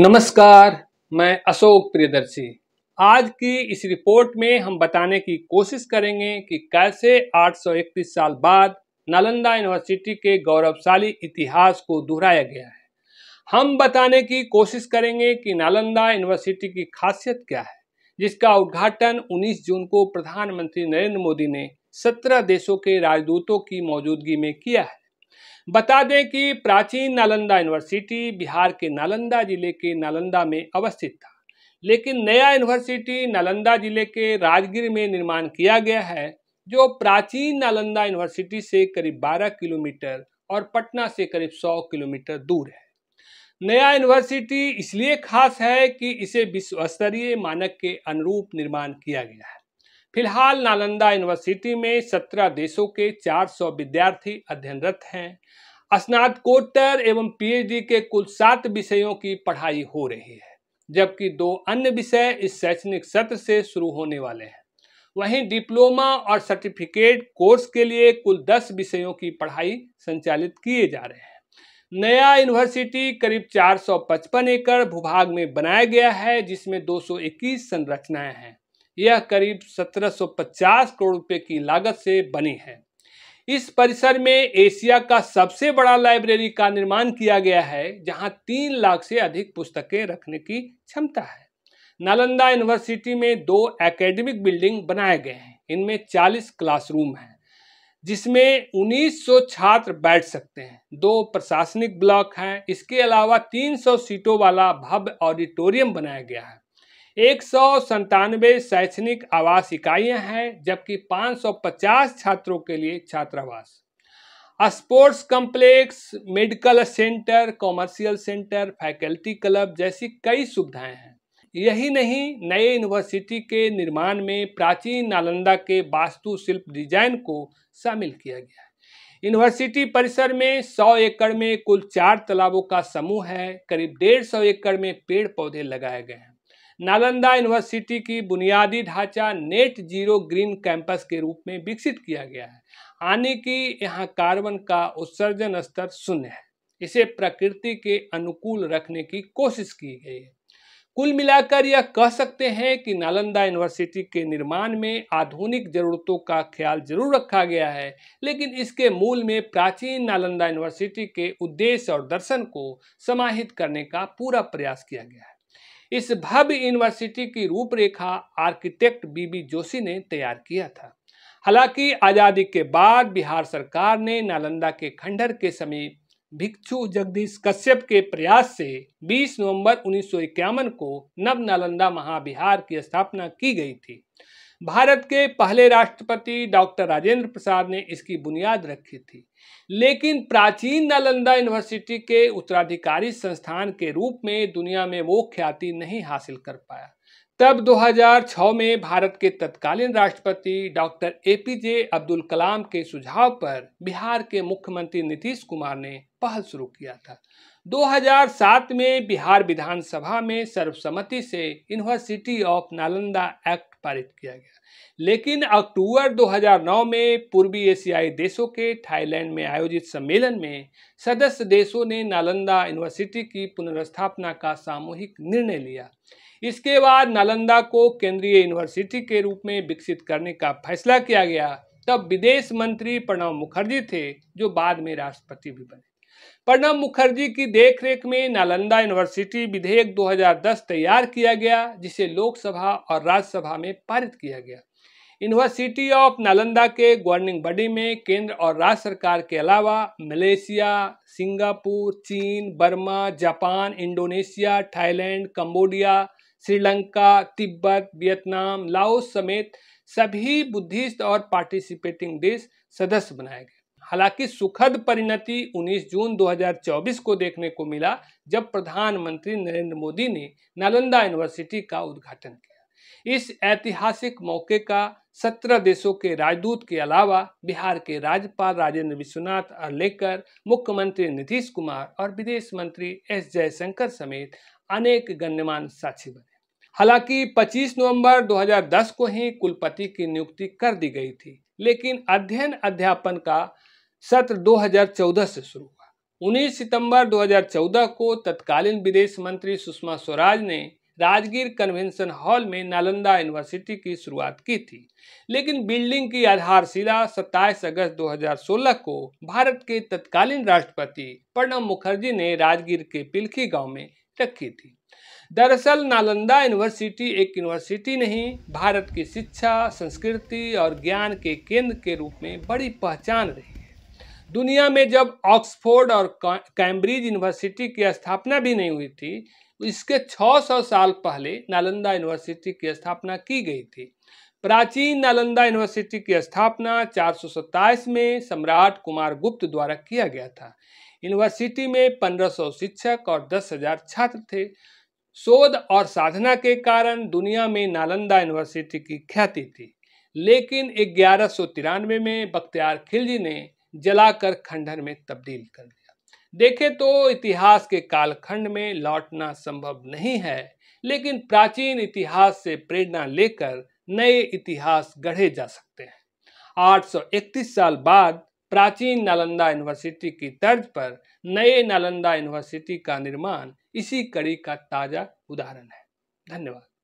नमस्कार मैं अशोक प्रियदर्शी आज की इस रिपोर्ट में हम बताने की कोशिश करेंगे कि कैसे 831 साल बाद नालंदा यूनिवर्सिटी के गौरवशाली इतिहास को दोहराया गया है हम बताने की कोशिश करेंगे कि नालंदा यूनिवर्सिटी की खासियत क्या है जिसका उद्घाटन 19 जून को प्रधानमंत्री नरेंद्र मोदी ने 17 देशों के राजदूतों की मौजूदगी में किया है बता दें कि प्राचीन नालंदा यूनिवर्सिटी बिहार के नालंदा जिले के नालंदा में अवस्थित था लेकिन नया यूनिवर्सिटी नालंदा जिले के राजगीर में निर्माण किया गया है जो प्राचीन नालंदा यूनिवर्सिटी से करीब 12 किलोमीटर और पटना से करीब 100 किलोमीटर दूर है नया यूनिवर्सिटी इसलिए खास है कि इसे विश्व स्तरीय मानक के अनुरूप निर्माण किया गया है फिलहाल नालंदा यूनिवर्सिटी में सत्रह देशों के 400 विद्यार्थी अध्ययनरत हैं स्नातकोत्तर एवं पीएचडी के कुल सात विषयों की पढ़ाई हो रही है जबकि दो अन्य विषय इस शैक्षणिक सत्र से शुरू होने वाले हैं वहीं डिप्लोमा और सर्टिफिकेट कोर्स के लिए कुल दस विषयों की पढ़ाई संचालित किए जा रहे हैं नया यूनिवर्सिटी करीब 455 एकड़ भूभाग में बनाया गया है जिसमें 221 संरचनाएं हैं यह करीब 1750 करोड़ रुपए की लागत से बनी है इस परिसर में एशिया का सबसे बड़ा लाइब्रेरी का निर्माण किया गया है जहां तीन लाख से अधिक पुस्तकें रखने की क्षमता है नालंदा यूनिवर्सिटी में दो एकेडमिक बिल्डिंग बनाए गए हैं इनमें 40 क्लासरूम हैं जिसमें 1900 छात्र बैठ सकते हैं दो प्रशासनिक ब्लॉक हैं इसके अलावा 300 सीटों वाला भव्य ऑडिटोरियम बनाया गया है एक सौ संतानवे शैक्षणिक आवास इकाइयां हैं जबकि 550 छात्रों के लिए छात्रावास sports complex medical centre commercial centre faculty club जैसी कई सुविधाएं हैं यही नहीं नए यूनिवर्सिटी के निर्माण में प्राचीन नालंदा के वास्तुशिल्प डिजाइन को शामिल किया गया है यूनिवर्सिटी परिसर में 100 एकड़ में कुल चार तालाबों का समूह है करीब सौ एकड़ में पेड़ पौधे लगाए गए हैं नालंदा यूनिवर्सिटी की बुनियादी ढांचा नेट जीरो ग्रीन कैंपस के रूप में विकसित किया गया है यानी कि यहाँ कार्बन का उत्सर्जन स्तर शून्य है इसे प्रकृति के अनुकूल रखने की कोशिश की गई है कुल मिलाकर यह कह सकते हैं कि नालंदा यूनिवर्सिटी के निर्माण में आधुनिक जरूरतों का ख्याल जरूर रखा गया है लेकिन इसके मूल में प्राचीन नालंदा यूनिवर्सिटी के उद्देश्य और दर्शन को समाहित करने का पूरा प्रयास किया गया है इस भव्य यूनिवर्सिटी की रूपरेखा आर्किटेक्ट बीबी जोशी ने तैयार किया था हालांकि आज़ादी के बाद बिहार सरकार ने नालंदा के खंडर के समीप भिक्षु जगदीश कश्यप के प्रयास से 20 नवंबर उन्नीस को नव नालंदा महाविहार की स्थापना की गई थी भारत के पहले राष्ट्रपति डॉक्टर राजेंद्र प्रसाद ने इसकी बुनियाद रखी थी लेकिन प्राचीन नालंदा यूनिवर्सिटी के उत्तराधिकारी संस्थान के रूप में दुनिया में वो ख्याति नहीं हासिल कर पाया तब 2006 में भारत के तत्कालीन राष्ट्रपति डॉक्टर एपीजे अब्दुल कलाम के सुझाव पर बिहार के मुख्यमंत्री नीतीश कुमार ने पहल शुरू किया था 2007 में बिहार विधानसभा में सर्वसम्मति से यूनिवर्सिटी ऑफ नालंदा एक्ट पारित किया गया लेकिन अक्टूबर 2009 में पूर्वी एशियाई देशों के थाईलैंड में आयोजित सम्मेलन में सदस्य देशों ने नालंदा यूनिवर्सिटी की पुनर्स्थापना का सामूहिक निर्णय लिया इसके बाद नालंदा को केंद्रीय यूनिवर्सिटी के रूप में विकसित करने का फैसला किया गया तब विदेश मंत्री प्रणब मुखर्जी थे जो बाद में राष्ट्रपति भी बने प्रणब मुखर्जी की देखरेख में नालंदा यूनिवर्सिटी विधेयक 2010 तैयार किया गया जिसे लोकसभा और राज्यसभा में पारित किया गया यूनिवर्सिटी ऑफ नालंदा के गवर्निंग बॉडी में केंद्र और राज्य सरकार के अलावा मलेशिया सिंगापुर चीन Burma Japan Indonesia Thailand Cambodia Sri Lanka तिब्बत वियतनाम लाओस समेत सभी बुद्धिस्ट और पार्टिसिपेटिंग देश सदस्य बनाए गए हालांकि सुखद परिणति 19 जून 2024 को देखने को मिला जब प्रधानमंत्री नरेंद्र मोदी ने नालंदा यूनिवर्सिटी का उद्घाटन किया इस ऐतिहासिक मौके का सत्रह देशों के राजदूत के अलावा बिहार के राज्यपाल राजेंद्र विश्वनाथ और लेकर मुख्यमंत्री नीतीश कुमार और विदेश मंत्री एस जयशंकर समेत अनेक गण्यमान साक्षी बने हालांकि 25 नवंबर 2010 को ही कुलपति की नियुक्ति कर दी गई थी लेकिन अध्ययन अध्यापन का सत्र 2014 से शुरू हुआ 19 सितंबर 2014 को तत्कालीन विदेश मंत्री सुषमा स्वराज ने राजगीर कन्वेंशन हॉल में नालंदा यूनिवर्सिटी की शुरुआत की थी लेकिन बिल्डिंग की आधारशिला 27 अगस्त 2016 को भारत के तत्कालीन राष्ट्रपति प्रणब मुखर्जी ने राजगीर के पिलखी गांव में रखी थी दरअसल नालंदा यूनिवर्सिटी एक यूनिवर्सिटी नहीं भारत की शिक्षा संस्कृति और ज्ञान के केंद्र के रूप में बड़ी पहचान रही दुनिया में जब ऑक्सफोर्ड और कैम्ब्रिज यूनिवर्सिटी की स्थापना भी नहीं हुई थी इसके 600 साल पहले नालंदा यूनिवर्सिटी की स्थापना की गई थी प्राचीन नालंदा यूनिवर्सिटी की स्थापना चार में सम्राट कुमार गुप्त द्वारा किया गया था यूनिवर्सिटी में 1500 शिक्षक और 10,000 छात्र थे शोध और साधना के कारण दुनिया में नालंदा यूनिवर्सिटी की ख्याति थी लेकिन ग्यारह में बख्तियार खिलजी ने जलाकर खंडहर में तब्दील कर दिया देखें तो इतिहास के कालखंड में लौटना संभव नहीं है लेकिन प्राचीन इतिहास से प्रेरणा लेकर नए इतिहास गढ़े जा सकते हैं 831 साल बाद प्राचीन नालंदा यूनिवर्सिटी की तर्ज पर नए नालंदा यूनिवर्सिटी का निर्माण इसी कड़ी का ताज़ा उदाहरण है धन्यवाद